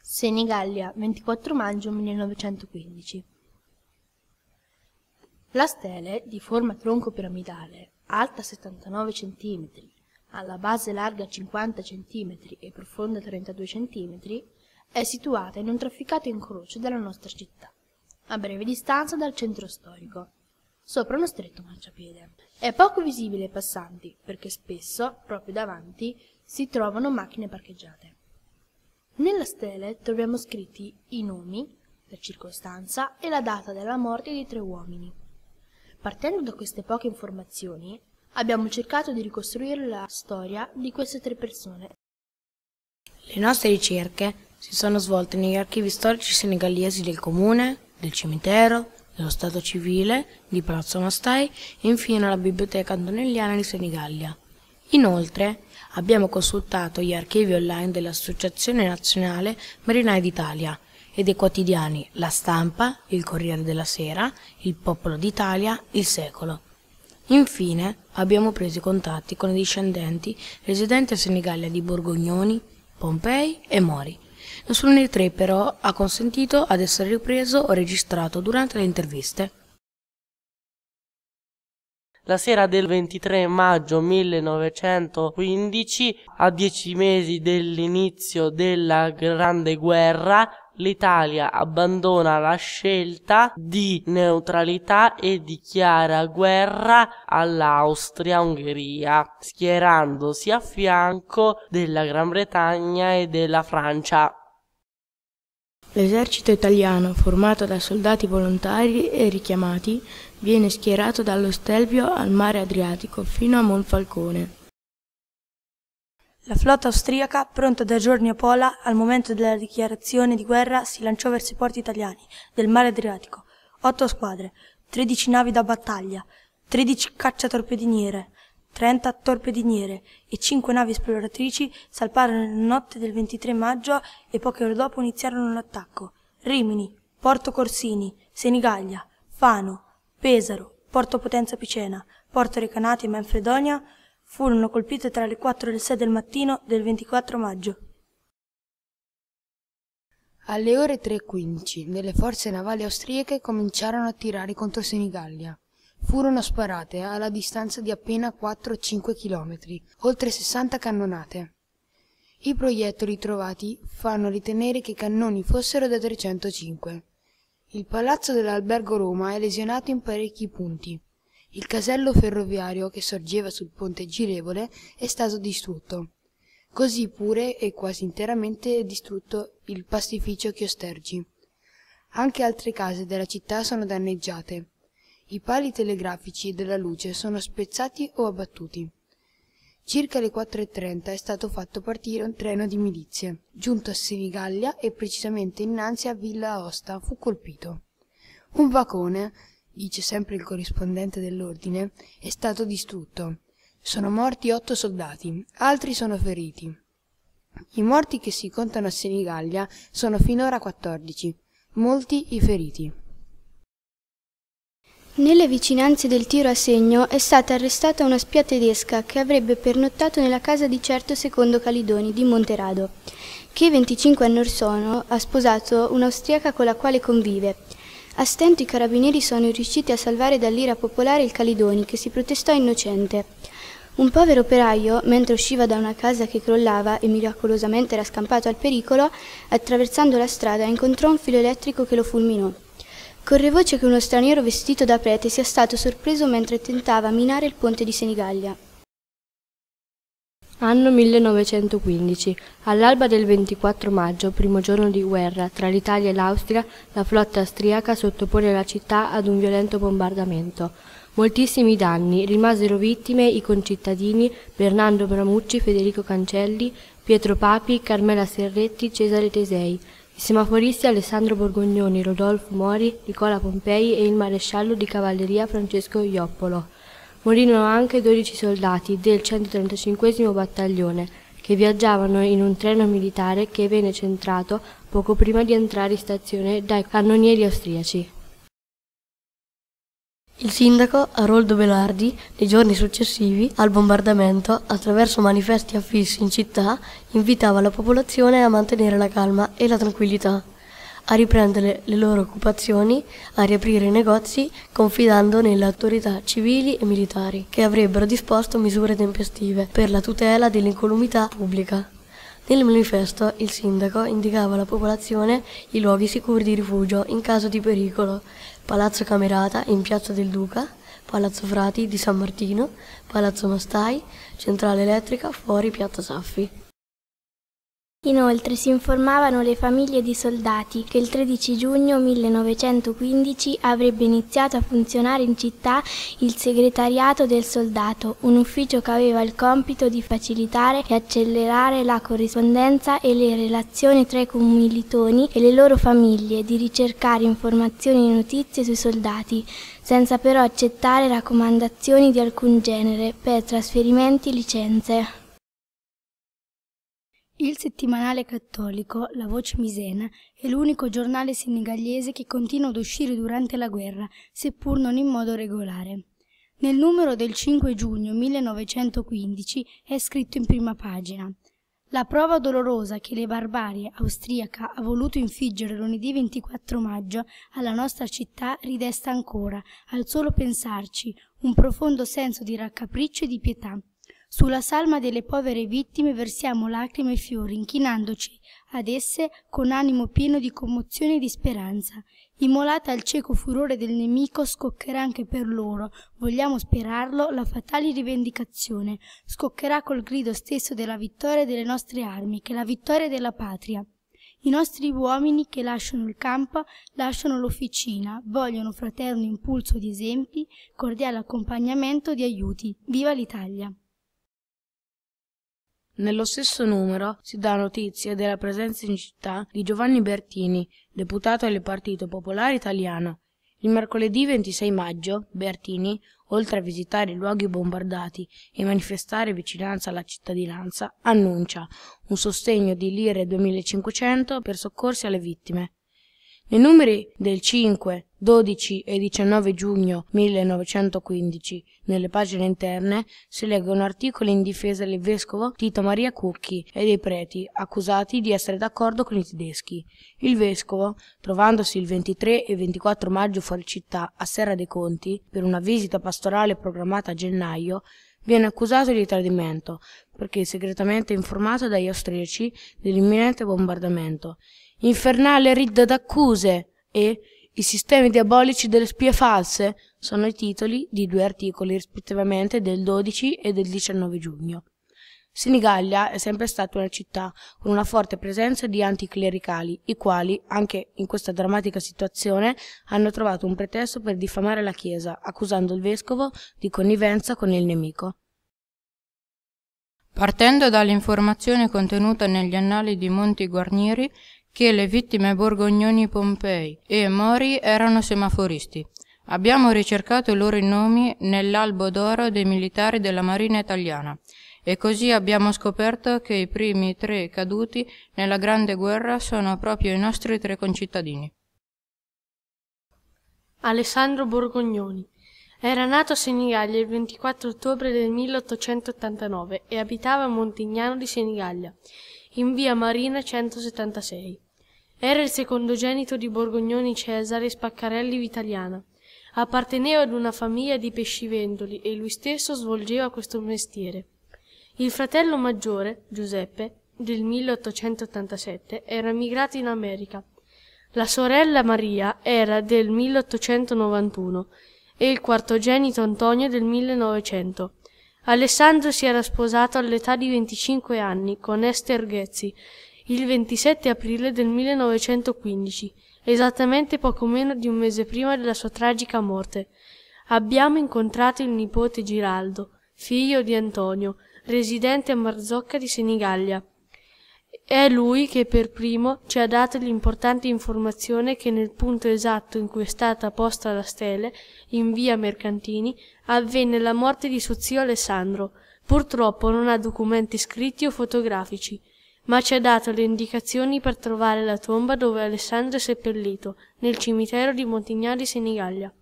Senigallia, 24 maggio 1915. La stele, di forma tronco piramidale, alta 79 cm alla base larga 50 cm e profonda 32 cm, è situata in un trafficato incrocio della nostra città, a breve distanza dal centro storico, sopra uno stretto marciapiede. È poco visibile ai passanti, perché spesso, proprio davanti, si trovano macchine parcheggiate. Nella stele troviamo scritti i nomi, la circostanza e la data della morte di tre uomini. Partendo da queste poche informazioni, Abbiamo cercato di ricostruire la storia di queste tre persone. Le nostre ricerche si sono svolte negli archivi storici senegalesi del comune, del cimitero, dello Stato civile, di Palazzo Mastai e infine alla Biblioteca Antonelliana di Senigallia. Inoltre abbiamo consultato gli archivi online dell'Associazione Nazionale Marinai d'Italia e dei quotidiani La Stampa, Il Corriere della Sera, Il Popolo d'Italia, Il Secolo Infine abbiamo preso contatti con i discendenti residenti a Senigallia di Borgognoni, Pompei e Mori. Nessuno dei tre però ha consentito ad essere ripreso o registrato durante le interviste. La sera del 23 maggio 1915, a dieci mesi dell'inizio della Grande Guerra, l'Italia abbandona la scelta di neutralità e dichiara guerra all'Austria-Ungheria, schierandosi a fianco della Gran Bretagna e della Francia. L'esercito italiano, formato da soldati volontari e richiamati, viene schierato dallo Stelvio al mare Adriatico fino a Monfalcone. La flotta austriaca, pronta da giorni a Pola, al momento della dichiarazione di guerra si lanciò verso i porti italiani del mare Adriatico. Otto squadre, tredici navi da battaglia, tredici cacciatorpediniere, trenta torpediniere e cinque navi esploratrici salparono nella notte del 23 maggio e poche ore dopo iniziarono l'attacco. Rimini, Porto Corsini, Senigallia, Fano, Pesaro, Porto Potenza Picena, Porto Recanati e Manfredonia furono colpite tra le 4 e le 6 del mattino del 24 maggio. Alle ore 3.15 delle forze navali austriache cominciarono a tirare contro Senigallia. Furono sparate alla distanza di appena 4-5 chilometri, oltre 60 cannonate. I proiettili trovati fanno ritenere che i cannoni fossero da 305. Il palazzo dell'albergo Roma è lesionato in parecchi punti. Il casello ferroviario che sorgeva sul ponte girevole è stato distrutto. Così pure e quasi interamente distrutto il pastificio Chiostergi. Anche altre case della città sono danneggiate. I pali telegrafici della luce sono spezzati o abbattuti. Circa le 4.30 è stato fatto partire un treno di milizie. Giunto a Senigallia e precisamente innanzi a Villa Aosta fu colpito. Un vagone dice sempre il corrispondente dell'ordine, è stato distrutto. Sono morti otto soldati, altri sono feriti. I morti che si contano a Senigallia sono finora 14, molti i feriti. Nelle vicinanze del tiro a segno è stata arrestata una spia tedesca che avrebbe pernottato nella casa di certo secondo Calidoni di Monterado, che 25 anni or sono ha sposato un'austriaca con la quale convive a stento i carabinieri sono riusciti a salvare dall'ira popolare il Calidoni, che si protestò innocente. Un povero operaio, mentre usciva da una casa che crollava e miracolosamente era scampato al pericolo, attraversando la strada incontrò un filo elettrico che lo fulminò. Corre voce che uno straniero vestito da prete sia stato sorpreso mentre tentava minare il ponte di Senigallia. Anno 1915. All'alba del 24 maggio, primo giorno di guerra tra l'Italia e l'Austria, la flotta austriaca sottopone la città ad un violento bombardamento. Moltissimi danni, rimasero vittime i concittadini Bernardo Bramucci, Federico Cancelli, Pietro Papi, Carmela Serretti, Cesare Tesei, i semaforisti Alessandro Borgognoni, Rodolfo Mori, Nicola Pompei e il maresciallo di cavalleria Francesco Ioppolo morirono anche 12 soldati del 135 battaglione che viaggiavano in un treno militare che venne centrato poco prima di entrare in stazione dai cannonieri austriaci. Il sindaco Aroldo Belardi, nei giorni successivi al bombardamento, attraverso manifesti affissi in città, invitava la popolazione a mantenere la calma e la tranquillità a riprendere le loro occupazioni, a riaprire i negozi, confidando nelle autorità civili e militari, che avrebbero disposto misure tempestive per la tutela dell'incolumità pubblica. Nel manifesto il sindaco indicava alla popolazione i luoghi sicuri di rifugio in caso di pericolo, Palazzo Camerata in Piazza del Duca, Palazzo Frati di San Martino, Palazzo Mastai, Centrale Elettrica fuori Piazza Saffi. Inoltre si informavano le famiglie di soldati che il 13 giugno 1915 avrebbe iniziato a funzionare in città il segretariato del soldato, un ufficio che aveva il compito di facilitare e accelerare la corrispondenza e le relazioni tra i commilitoni e le loro famiglie, di ricercare informazioni e notizie sui soldati, senza però accettare raccomandazioni di alcun genere per trasferimenti e licenze. Il settimanale cattolico, La Voce Misena, è l'unico giornale senegalese che continua ad uscire durante la guerra, seppur non in modo regolare. Nel numero del 5 giugno 1915 è scritto in prima pagina la prova dolorosa che le barbarie austriaca ha voluto infiggere lunedì 24 maggio alla nostra città ridesta ancora, al solo pensarci, un profondo senso di raccapriccio e di pietà. Sulla salma delle povere vittime versiamo lacrime e fiori, inchinandoci ad esse con animo pieno di commozione e di speranza. Immolata al cieco furore del nemico, scoccherà anche per loro, vogliamo sperarlo, la fatale rivendicazione. Scoccherà col grido stesso della vittoria delle nostre armi, che è la vittoria della patria. I nostri uomini che lasciano il campo, lasciano l'officina, vogliono fraterno impulso di esempi, cordiale accompagnamento di aiuti. Viva l'Italia! Nello stesso numero si dà notizia della presenza in città di Giovanni Bertini, deputato del Partito Popolare Italiano. Il mercoledì 26 maggio Bertini, oltre a visitare i luoghi bombardati e manifestare vicinanza alla cittadinanza, annuncia un sostegno di lire 2500 per soccorsi alle vittime. Nei numeri del 5, 12 e 19 giugno 1915, nelle pagine interne, si leggono articoli in difesa del vescovo Tito Maria Cucchi e dei preti, accusati di essere d'accordo con i tedeschi. Il vescovo, trovandosi il 23 e 24 maggio fuori città a Serra dei Conti, per una visita pastorale programmata a gennaio, viene accusato di tradimento, perché segretamente informato dagli austriaci dell'imminente bombardamento. Infernale ridda d'accuse! e i sistemi diabolici delle spie false sono i titoli di due articoli rispettivamente del 12 e del 19 giugno. Senigallia è sempre stata una città con una forte presenza di anticlericali, i quali, anche in questa drammatica situazione, hanno trovato un pretesto per diffamare la Chiesa, accusando il vescovo di connivenza con il nemico. Partendo dall'informazione contenuta negli annali di Monti Guarnieri, che le vittime borgognoni Pompei e Mori erano semaforisti. Abbiamo ricercato i loro nomi nell'albo d'oro dei militari della Marina italiana e così abbiamo scoperto che i primi tre caduti nella Grande Guerra sono proprio i nostri tre concittadini. Alessandro Borgognoni era nato a Senigallia il 24 ottobre del 1889 e abitava a Montignano di Senigallia, in via Marina 176. Era il secondogenito di Borgognoni Cesare Spaccarelli Vitaliana. Apparteneva ad una famiglia di pescivendoli e lui stesso svolgeva questo mestiere. Il fratello maggiore, Giuseppe, del 1887, era emigrato in America. La sorella Maria era del 1891 e il quartogenito Antonio del 1900. Alessandro si era sposato all'età di 25 anni con Esther Ghezzi il 27 aprile del 1915, esattamente poco meno di un mese prima della sua tragica morte. Abbiamo incontrato il nipote Giraldo, figlio di Antonio, residente a Marzocca di Senigallia. È lui che per primo ci ha dato l'importante informazione che nel punto esatto in cui è stata posta la stele, in via Mercantini, avvenne la morte di suo zio Alessandro. Purtroppo non ha documenti scritti o fotografici, ma ci ha dato le indicazioni per trovare la tomba dove Alessandro è seppellito, nel cimitero di Montignari Senigallia.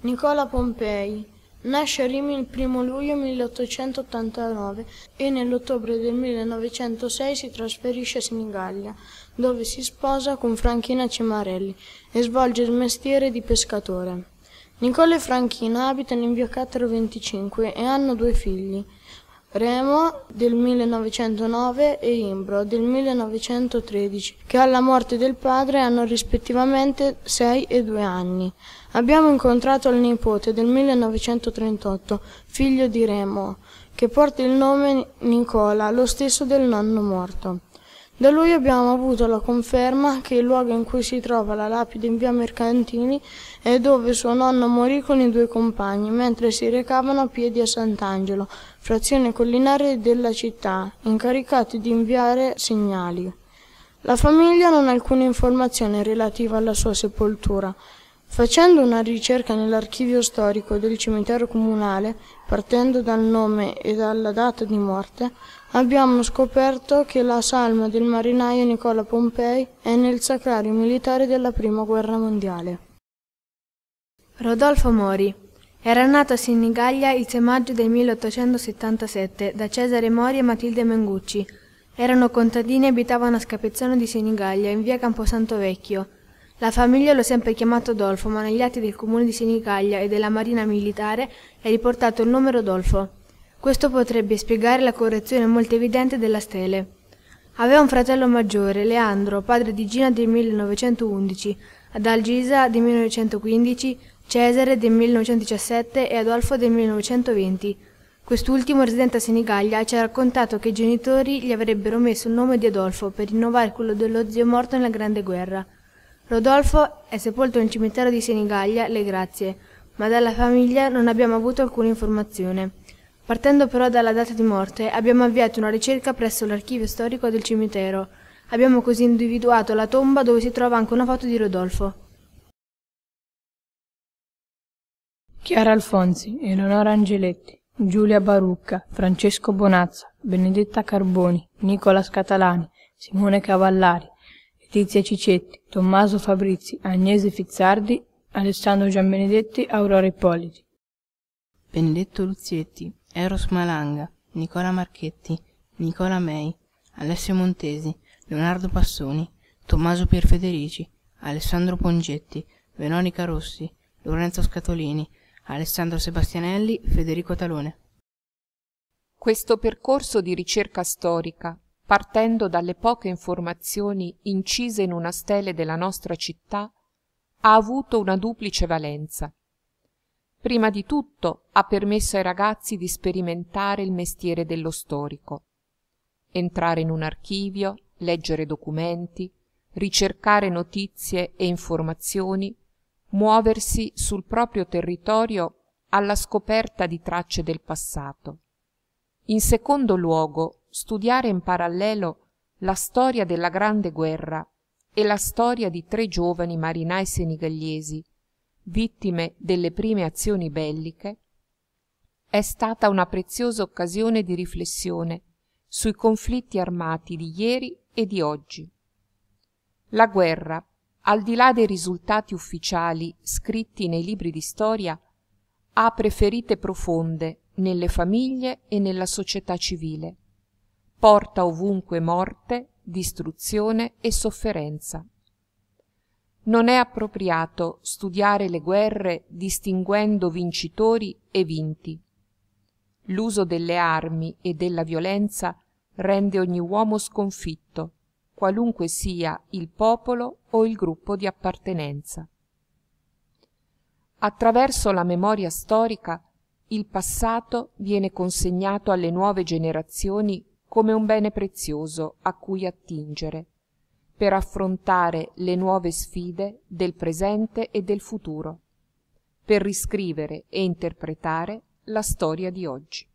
Nicola Pompei nasce a Rimini il 1 luglio 1889 e nell'ottobre del 1906 si trasferisce a Senigallia, dove si sposa con Franchina Cimarelli e svolge il mestiere di pescatore. Nicola e Franchina abitano in via Cattaro 25 e hanno due figli. Remo del 1909 e Imbro del 1913, che alla morte del padre hanno rispettivamente 6 e 2 anni. Abbiamo incontrato il nipote del 1938, figlio di Remo, che porta il nome Nicola, lo stesso del nonno morto. Da lui abbiamo avuto la conferma che il luogo in cui si trova la lapide in via Mercantini è dove suo nonno morì con i due compagni mentre si recavano a piedi a Sant'Angelo, frazione collinare della città, incaricati di inviare segnali. La famiglia non ha alcuna informazione relativa alla sua sepoltura. Facendo una ricerca nell'archivio storico del cimitero comunale, partendo dal nome e dalla data di morte, abbiamo scoperto che la salma del marinaio Nicola Pompei è nel sacrario militare della Prima Guerra Mondiale. Rodolfo Mori era nato a Sinigaglia il 6 maggio del 1877 da Cesare Mori e Matilde Mengucci. Erano contadini e abitavano a Scapezzano di Sinigaglia, in via Camposanto Vecchio. La famiglia l'ho sempre chiamato Dolfo, ma negli atti del comune di Sinigaglia e della Marina Militare è riportato il nome Rodolfo. Questo potrebbe spiegare la correzione molto evidente della stele. Aveva un fratello maggiore, Leandro, padre di Gina del 1911, Adalgisa del 1915, Cesare del 1917 e Adolfo del 1920. Quest'ultimo, residente a Senigallia, ci ha raccontato che i genitori gli avrebbero messo il nome di Adolfo per rinnovare quello dello zio morto nella Grande Guerra. Rodolfo è sepolto nel cimitero di Senigallia, Le Grazie, ma dalla famiglia non abbiamo avuto alcuna informazione. Partendo però dalla data di morte, abbiamo avviato una ricerca presso l'archivio storico del cimitero. Abbiamo così individuato la tomba dove si trova anche una foto di Rodolfo. Chiara Alfonsi, Eleonora Angeletti, Giulia Barucca, Francesco Bonazza, Benedetta Carboni, Nicola Scatalani, Simone Cavallari, Letizia Cicetti, Tommaso Fabrizi, Agnese Fizzardi, Alessandro Gianbenedetti, Aurora Ippoliti. Benedetto Luzietti, eros malanga nicola marchetti nicola May, alessio montesi leonardo passoni tommaso pierfederici alessandro pongetti veronica rossi lorenzo scatolini alessandro sebastianelli federico talone questo percorso di ricerca storica partendo dalle poche informazioni incise in una stele della nostra città ha avuto una duplice valenza prima di tutto ha permesso ai ragazzi di sperimentare il mestiere dello storico entrare in un archivio leggere documenti ricercare notizie e informazioni muoversi sul proprio territorio alla scoperta di tracce del passato in secondo luogo studiare in parallelo la storia della grande guerra e la storia di tre giovani marinai senigallesi vittime delle prime azioni belliche è stata una preziosa occasione di riflessione sui conflitti armati di ieri e di oggi la guerra al di là dei risultati ufficiali scritti nei libri di storia apre ferite profonde nelle famiglie e nella società civile porta ovunque morte distruzione e sofferenza non è appropriato studiare le guerre distinguendo vincitori e vinti l'uso delle armi e della violenza rende ogni uomo sconfitto qualunque sia il popolo o il gruppo di appartenenza attraverso la memoria storica il passato viene consegnato alle nuove generazioni come un bene prezioso a cui attingere per affrontare le nuove sfide del presente e del futuro, per riscrivere e interpretare la storia di oggi.